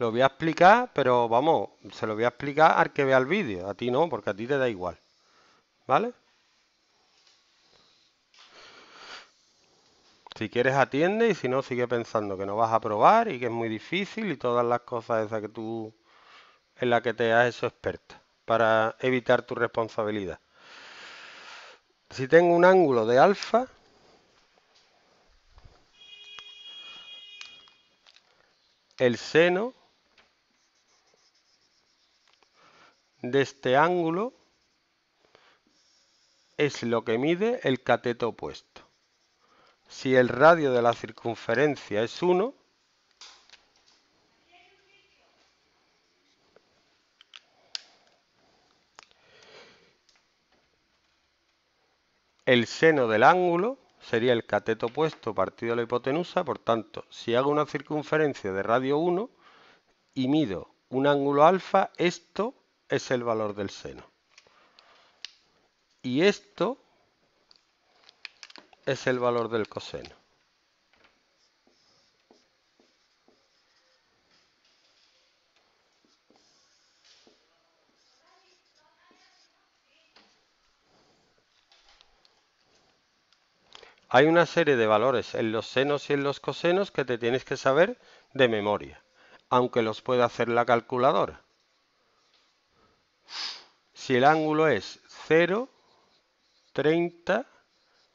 Lo voy a explicar, pero vamos, se lo voy a explicar al que vea el vídeo. A ti no, porque a ti te da igual. ¿Vale? Si quieres atiende y si no sigue pensando que no vas a probar y que es muy difícil y todas las cosas esas que tú en las que te has hecho experta para evitar tu responsabilidad. Si tengo un ángulo de alfa el seno de este ángulo es lo que mide el cateto opuesto. Si el radio de la circunferencia es 1, el seno del ángulo sería el cateto opuesto partido de la hipotenusa, por tanto, si hago una circunferencia de radio 1 y mido un ángulo alfa, esto es el valor del seno. Y esto es el valor del coseno. Hay una serie de valores en los senos y en los cosenos que te tienes que saber de memoria, aunque los pueda hacer la calculadora si el ángulo es 0, 30,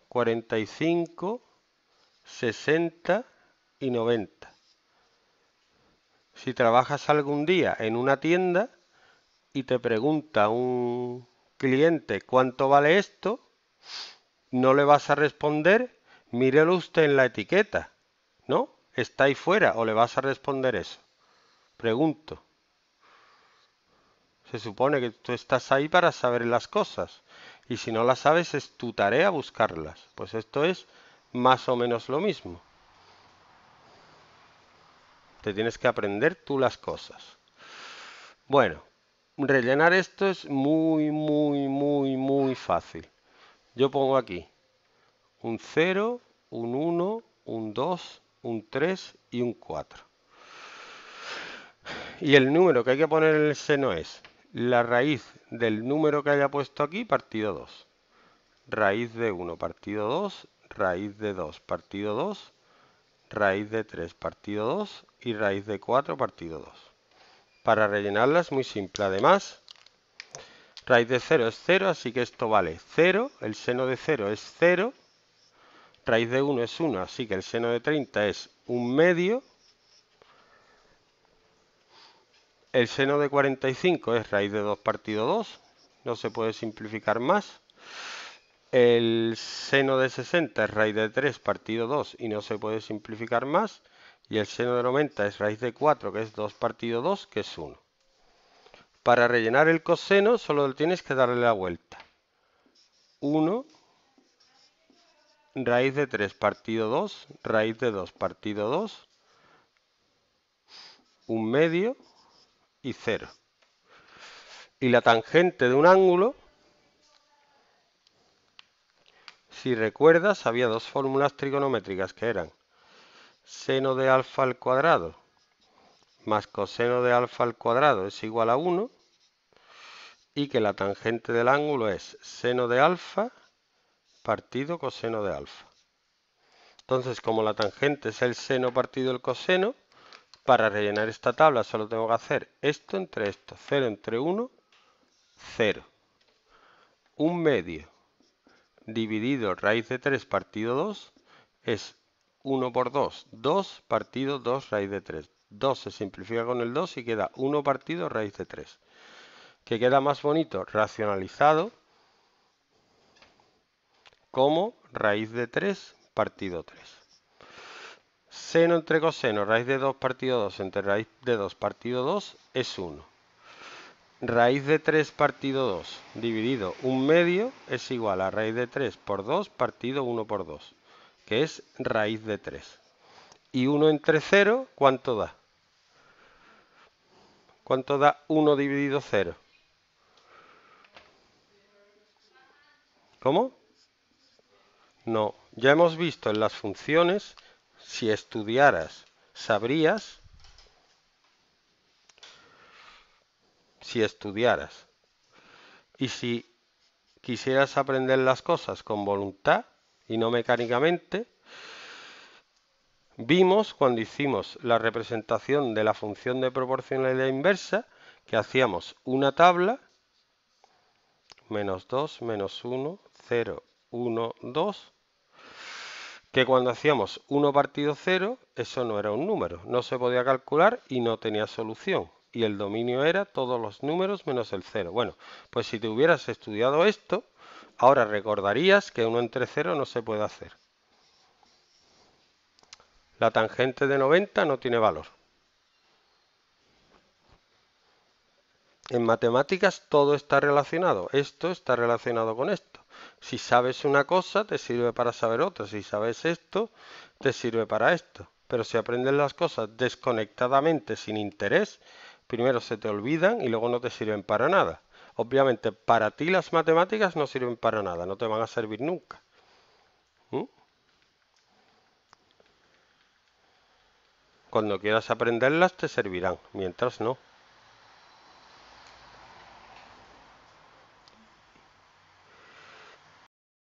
45, 60 y 90. Si trabajas algún día en una tienda y te pregunta un cliente cuánto vale esto, no le vas a responder, mírelo usted en la etiqueta, ¿no? Está ahí fuera o le vas a responder eso. Pregunto. Se supone que tú estás ahí para saber las cosas. Y si no las sabes, es tu tarea buscarlas. Pues esto es más o menos lo mismo. Te tienes que aprender tú las cosas. Bueno, rellenar esto es muy, muy, muy, muy fácil. Yo pongo aquí un 0, un 1, un 2, un 3 y un 4. Y el número que hay que poner en el seno es la raíz del número que haya puesto aquí partido 2. Raíz de 1 partido 2, raíz de 2 partido 2, raíz de 3 partido 2 y raíz de 4 partido 2. Para rellenarla es muy simple. Además, raíz de 0 es 0, así que esto vale 0. El seno de 0 es 0. Raíz de 1 es 1, así que el seno de 30 es 1 medio. El seno de 45 es raíz de 2 partido 2, no se puede simplificar más. El seno de 60 es raíz de 3 partido 2 y no se puede simplificar más. Y el seno de 90 es raíz de 4, que es 2 partido 2, que es 1. Para rellenar el coseno solo tienes que darle la vuelta. 1 raíz de 3 partido 2, raíz de 2 partido 2, un medio y 0. Y la tangente de un ángulo, si recuerdas, había dos fórmulas trigonométricas que eran seno de alfa al cuadrado más coseno de alfa al cuadrado es igual a 1 y que la tangente del ángulo es seno de alfa partido coseno de alfa. Entonces, como la tangente es el seno partido el coseno, para rellenar esta tabla solo tengo que hacer esto entre esto. 0 entre 1, 0. Un medio dividido raíz de 3 partido 2 es 1 por 2. 2 partido 2 raíz de 3. 2 se simplifica con el 2 y queda 1 partido raíz de 3. Que queda más bonito racionalizado como raíz de 3 partido 3. Seno entre coseno, raíz de 2 partido 2 entre raíz de 2 partido 2 es 1. Raíz de 3 partido 2 dividido 1 medio es igual a raíz de 3 por 2 partido 1 por 2, que es raíz de 3. Y 1 entre 0, ¿cuánto da? ¿Cuánto da 1 dividido 0? ¿Cómo? No, ya hemos visto en las funciones si estudiaras, sabrías, si estudiaras. Y si quisieras aprender las cosas con voluntad y no mecánicamente, vimos cuando hicimos la representación de la función de proporcionalidad inversa que hacíamos una tabla, menos 2, menos 1, 0, 1, 2, que cuando hacíamos 1 partido 0, eso no era un número, no se podía calcular y no tenía solución. Y el dominio era todos los números menos el 0. Bueno, pues si te hubieras estudiado esto, ahora recordarías que 1 entre 0 no se puede hacer. La tangente de 90 no tiene valor. En matemáticas todo está relacionado. Esto está relacionado con esto. Si sabes una cosa, te sirve para saber otra. Si sabes esto, te sirve para esto. Pero si aprendes las cosas desconectadamente, sin interés, primero se te olvidan y luego no te sirven para nada. Obviamente, para ti las matemáticas no sirven para nada, no te van a servir nunca. ¿Mm? Cuando quieras aprenderlas te servirán, mientras no.